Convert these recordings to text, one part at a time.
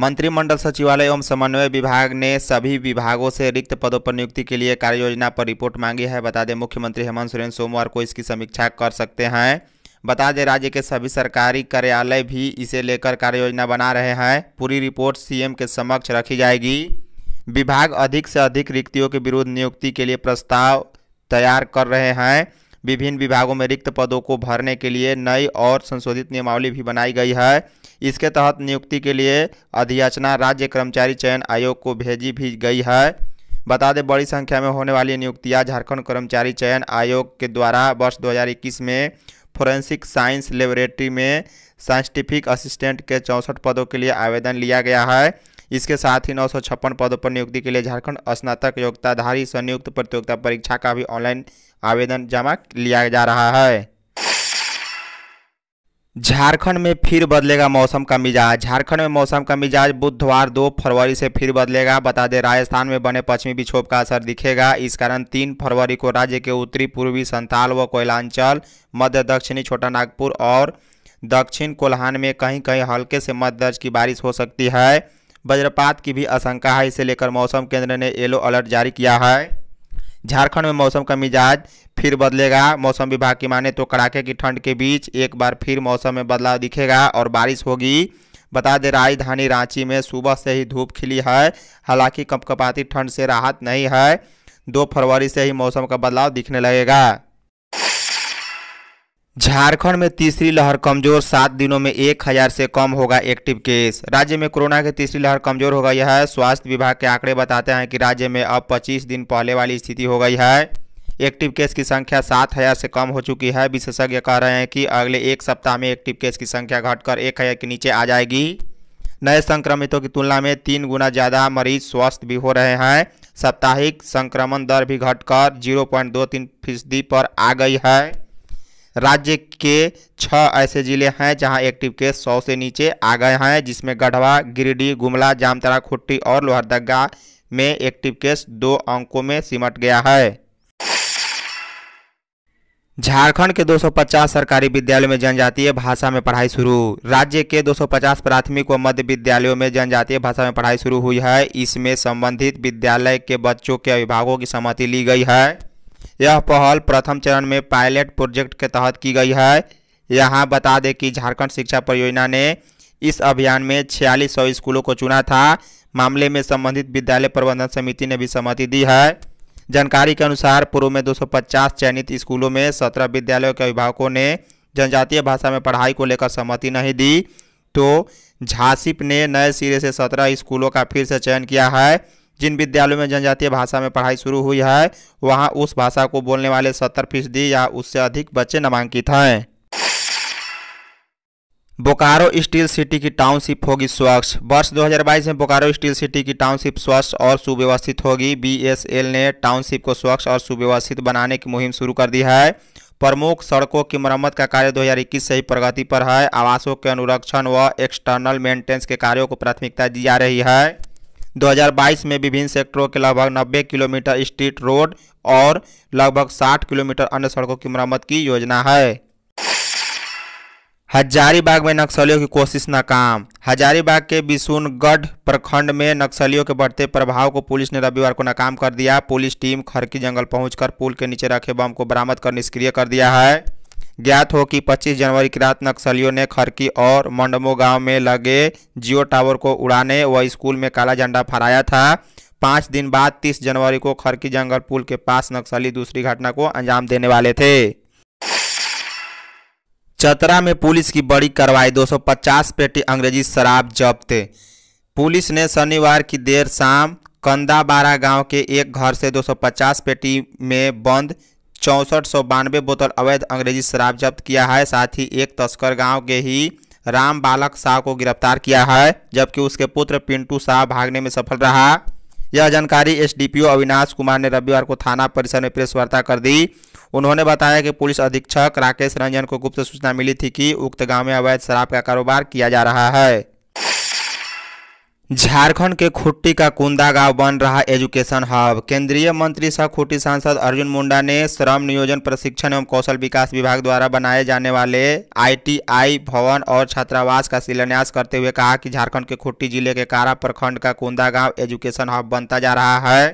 मंत्रिमंडल सचिवालय एवं समन्वय विभाग ने सभी विभागों से रिक्त पदों पर नियुक्ति के लिए कार्य योजना पर रिपोर्ट मांगी है बता दें मुख्यमंत्री हेमंत सोरेन सोमवार को इसकी समीक्षा कर सकते हैं बता दें राज्य के सभी सरकारी कार्यालय भी इसे लेकर कार्य योजना बना रहे हैं पूरी रिपोर्ट सीएम के समक्ष रखी जाएगी विभाग अधिक से अधिक रिक्तियों के विरुद्ध नियुक्ति के लिए प्रस्ताव तैयार कर रहे हैं विभिन्न विभागों में रिक्त पदों को भरने के लिए नई और संशोधित नियमावली भी बनाई गई है इसके तहत नियुक्ति के लिए अधियाचना राज्य कर्मचारी चयन आयोग को भेजी भी गई है बता दें बड़ी संख्या में होने वाली नियुक्तियां झारखंड कर्मचारी चयन आयोग के द्वारा वर्ष 2021 में फोरेंसिक साइंस लेबोरेटरी में साइंटिफिक असिस्टेंट के चौंसठ पदों के लिए आवेदन लिया गया है इसके साथ ही नौ पदों पर नियुक्ति के लिए झारखंड स्नातक योग्यताधारी संयुक्त प्रतियोगिता परीक्षा का भी ऑनलाइन आवेदन जमा लिया जा रहा है झारखंड में फिर बदलेगा मौसम का मिजाज झारखंड में मौसम का मिजाज बुधवार 2 फरवरी से फिर बदलेगा बता दें राजस्थान में बने पश्चिमी विक्षोभ का असर दिखेगा इस कारण 3 फरवरी को राज्य के उत्तरी पूर्वी संताल व कोयलांचल मध्य दक्षिणी छोटा नागपुर और दक्षिण कोल्हान में कहीं कहीं हल्के से मध्य दर्ज की बारिश हो सकती है वज्रपात की भी आशंका है इसे लेकर मौसम केंद्र ने येलो अलर्ट जारी किया है झारखंड में मौसम का मिजाज फिर बदलेगा मौसम विभाग की माने तो कड़ाके की ठंड के बीच एक बार फिर मौसम में बदलाव दिखेगा और बारिश होगी बता दें राजधानी रांची में सुबह से ही धूप खिली है हालांकि कपकपाती ठंड से राहत नहीं है दो फरवरी से ही मौसम का बदलाव दिखने लगेगा झारखंड में तीसरी लहर कमजोर सात दिनों में एक हजार से कम होगा एक्टिव केस राज्य में कोरोना की तीसरी लहर कमजोर हो गई है स्वास्थ्य विभाग के आंकड़े बताते हैं कि राज्य में अब 25 दिन पहले वाली स्थिति हो गई है एक्टिव केस की संख्या सात हज़ार से कम हो चुकी है विशेषज्ञ कह रहे हैं कि अगले एक सप्ताह में एक्टिव केस की संख्या घटकर एक हज़ार के नीचे आ जाएगी नए संक्रमितों की तुलना में तीन गुना ज़्यादा मरीज स्वस्थ भी हो रहे हैं साप्ताहिक संक्रमण दर भी घटकर जीरो पॉइंट दो तीन फीसदी पर आ गई है राज्य के छह ऐसे जिले हैं जहां एक्टिव केस सौ से नीचे आ गए हैं जिसमें गढ़वा गिरिडीह गुमला जामतरा खुट्टी और लोहरदगा में एक्टिव केस दो अंकों में सिमट गया है झारखंड के 250 सरकारी विद्यालयों में जनजातीय भाषा में पढ़ाई शुरू राज्य के 250 प्राथमिक व मध्य विद्यालयों में जनजातीय भाषा में पढ़ाई शुरू हुई है इसमें संबंधित विद्यालय के बच्चों के अभिभावकों की सहमति ली गई है यह पहल प्रथम चरण में पायलट प्रोजेक्ट के तहत की गई है यहाँ बता दें कि झारखंड शिक्षा परियोजना ने इस अभियान में छियालीस सौ स्कूलों को चुना था मामले में संबंधित विद्यालय प्रबंधन समिति ने भी सहमति दी है जानकारी के अनुसार पूर्व में 250 चयनित स्कूलों में 17 विद्यालयों के अभिभावकों ने जनजातीय भाषा में पढ़ाई को लेकर सहमति नहीं दी तो झांसीप ने नए सिरे से 17 स्कूलों का फिर से चयन किया है जिन विद्यालयों में जनजातीय भाषा में पढ़ाई शुरू हुई है वहाँ उस भाषा को बोलने वाले सत्तर फीसदी या उससे अधिक बच्चे नामांकित हैं बोकारो स्टील सिटी की टाउनशिप होगी स्वच्छ वर्ष 2022 में बोकारो स्टील सिटी की टाउनशिप स्वच्छ और सुव्यवस्थित होगी बीएसएल ने टाउनशिप को स्वच्छ और सुव्यवस्थित बनाने की मुहिम शुरू कर दी है प्रमुख सड़कों की मरम्मत का कार्य 2021 से ही प्रगति पर है आवासों के अनुरक्षण व एक्सटर्नल मेंटेनेंस के कार्यों को प्राथमिकता दी जा रही है 2022 में विभिन्न सेक्टरों के लगभग 90 किलोमीटर स्ट्रीट रोड और लगभग 60 किलोमीटर अन्य सड़कों की मरम्मत की योजना है हजारीबाग में नक्सलियों की कोशिश नाकाम हजारीबाग के बिसुनगढ़ प्रखंड में नक्सलियों के बढ़ते प्रभाव को पुलिस ने रविवार को नाकाम कर दिया पुलिस टीम खरकी जंगल पहुंचकर पुल के नीचे रखे बम को बरामद कर निष्क्रिय कर दिया है ज्ञात हो कि 25 जनवरी की रात नक्सलियों ने खरकी और मंडमो गांव में लगे जियो टावर को उड़ाने व स्कूल में काला झंडा फहराया था पाँच दिन बाद 30 जनवरी को खरकी जंगल पुल के पास नक्सली दूसरी घटना को अंजाम देने वाले थे चतरा में पुलिस की बड़ी कार्रवाई 250 पेटी अंग्रेजी शराब जब्त पुलिस ने शनिवार की देर शाम कंदाबारा गांव के एक घर से 250 पेटी में बंद चौंसठ सौ बानवे बोतल अवैध अंग्रेजी शराब जब्त किया है साथ ही एक तस्कर गांव के ही राम बालक शाह को गिरफ्तार किया है जबकि उसके पुत्र पिंटू शाह भागने में सफल रहा यह जानकारी एसडीपीओ अविनाश कुमार ने रविवार को थाना परिसर में प्रेस वार्ता कर दी उन्होंने बताया कि पुलिस अधीक्षक राकेश रंजन को गुप्त सूचना मिली थी कि उक्त गांव में अवैध शराब का कारोबार किया जा रहा है झारखंड के खुट्टी का कुंदा गांव बन रहा एजुकेशन हब केंद्रीय मंत्री सह खुट्टी सांसद अर्जुन मुंडा ने श्रम नियोजन प्रशिक्षण एवं कौशल विकास विभाग द्वारा बनाए जाने वाले आईटीआई भवन और छात्रावास का शिलान्यास करते हुए कहा कि झारखंड के खुट्टी जिले के कारा प्रखंड का कुंदा गांव एजुकेशन हब बनता जा रहा है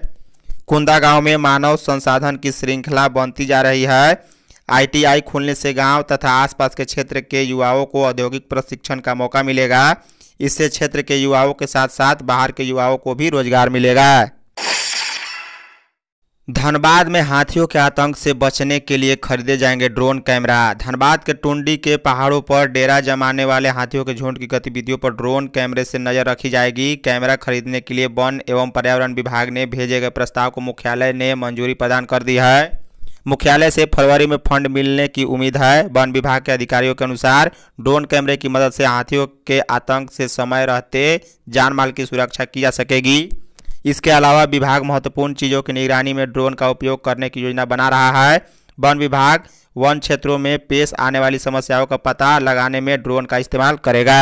कुंदा गाँव में मानव संसाधन की श्रृंखला बनती जा रही है आई खुलने से गाँव तथा आसपास के क्षेत्र के युवाओं को औद्योगिक प्रशिक्षण का मौका मिलेगा इससे क्षेत्र के युवाओं के साथ साथ बाहर के युवाओं को भी रोजगार मिलेगा धनबाद में हाथियों के आतंक से बचने के लिए खरीदे जाएंगे ड्रोन कैमरा धनबाद के टुंडी के पहाड़ों पर डेरा जमाने वाले हाथियों के झुंड की गतिविधियों पर ड्रोन कैमरे से नजर रखी जाएगी कैमरा खरीदने के लिए वन एवं पर्यावरण विभाग ने भेजे गए प्रस्ताव को मुख्यालय ने मंजूरी प्रदान कर दी है मुख्यालय से फरवरी में फंड मिलने की उम्मीद है वन विभाग के अधिकारियों के अनुसार ड्रोन कैमरे की मदद से हाथियों के आतंक से समय रहते जान माल की सुरक्षा की जा सकेगी इसके अलावा विभाग महत्वपूर्ण चीज़ों की निगरानी में ड्रोन का उपयोग करने की योजना बना रहा है वन विभाग वन क्षेत्रों में पेश आने वाली समस्याओं का पता लगाने में ड्रोन का इस्तेमाल करेगा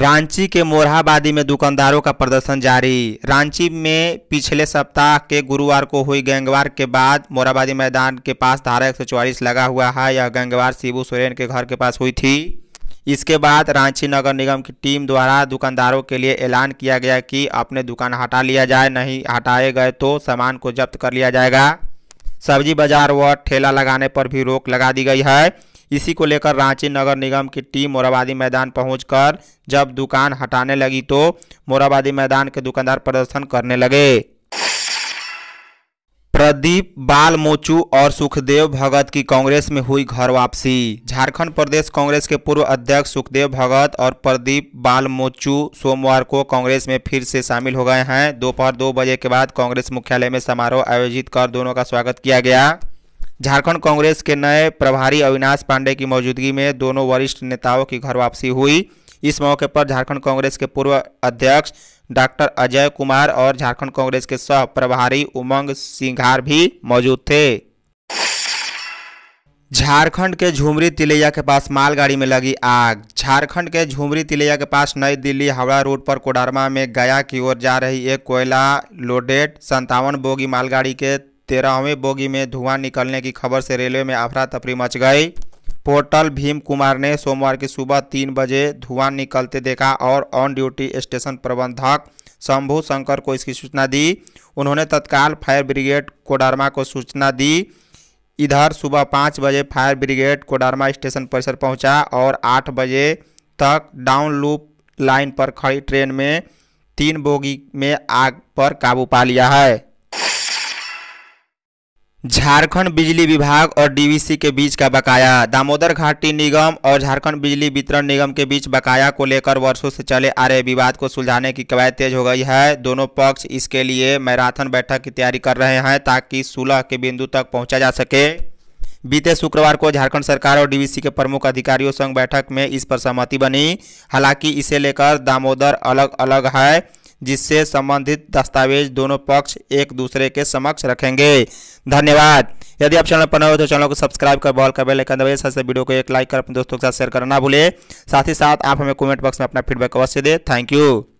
रांची के मोरहाबादी में दुकानदारों का प्रदर्शन जारी रांची में पिछले सप्ताह के गुरुवार को हुई गैंगवार के बाद मोरहाबादी मैदान के पास धारा एक लगा हुआ है यह गैंगवार शिबू सोरेन के घर के पास हुई थी इसके बाद रांची नगर निगम की टीम द्वारा दुकानदारों के लिए ऐलान किया गया कि अपने दुकान हटा लिया जाए नहीं हटाए गए तो सामान को जब्त कर लिया जाएगा सब्जी बाजार व ठेला लगाने पर भी रोक लगा दी गई है इसी को लेकर रांची नगर निगम की टीम मोराबादी मैदान पहुंचकर जब दुकान हटाने लगी तो मोराबादी मैदान के दुकानदार प्रदर्शन करने लगे प्रदीप बाल मोचू और सुखदेव भगत की कांग्रेस में हुई घर वापसी झारखंड प्रदेश कांग्रेस के पूर्व अध्यक्ष सुखदेव भगत और प्रदीप बाल मोचू सोमवार को कांग्रेस में फिर से शामिल हो गए हैं दोपहर दो, दो बजे के बाद कांग्रेस मुख्यालय में समारोह आयोजित कर दोनों का स्वागत किया गया झारखंड कांग्रेस के नए प्रभारी अविनाश पांडे की मौजूदगी में दोनों वरिष्ठ नेताओं की घर वापसी हुई इस मौके पर झारखंड कांग्रेस के पूर्व अध्यक्ष डॉक्टर अजय कुमार और झारखंड कांग्रेस के सह प्रभारी उमंग सिंघार भी मौजूद थे झारखंड के झुमरी तिलैया के पास मालगाड़ी में लगी आग झारखंड के झुमरी तिलैया के पास नई दिल्ली हावड़ा रोड पर कोडरमा में गया की ओर जा रही एक कोयला लोडेड संतावन बोगी मालगाड़ी के तेरहवीं बोगी में धुआं निकलने की खबर से रेलवे में अफरा तफरी मच गई पोर्टल भीम कुमार ने सोमवार की सुबह तीन बजे धुआं निकलते देखा और ऑन ड्यूटी स्टेशन प्रबंधक शंभू शंकर को इसकी सूचना दी उन्होंने तत्काल फायर ब्रिगेड कोडारमा को सूचना दी इधर सुबह पाँच बजे फायर ब्रिगेड कोडारमा स्टेशन परिसर पहुंचा और आठ बजे तक डाउन लूप लाइन पर खड़ी ट्रेन में तीन बोगी में आग पर काबू पा लिया है झारखंड बिजली विभाग और डीवीसी के बीच का बकाया दामोदर घाटी निगम और झारखंड बिजली वितरण निगम के बीच बकाया को लेकर वर्षों से चले आ रहे विवाद को सुलझाने की कवायद तेज हो गई है दोनों पक्ष इसके लिए मैराथन बैठक की तैयारी कर रहे हैं ताकि सुलह के बिंदु तक पहुंचा जा सके बीते शुक्रवार को झारखंड सरकार और डीवीसी के प्रमुख अधिकारियों संग बैठक में इस पर सहमति बनी हालांकि इसे लेकर दामोदर अलग अलग है जिससे संबंधित दस्तावेज दोनों पक्ष एक दूसरे के समक्ष रखेंगे धन्यवाद यदि आप चैनल पर नए हो तो चैनल को सब्सक्राइब कर बॉल का बेल आइकन दबाइए सबसे वीडियो को एक लाइक कर अपने दोस्तों के साथ शेयर करना ना भूलें साथ ही साथ आप हमें कमेंट बॉक्स में अपना फीडबैक अवश्य दें थैंक यू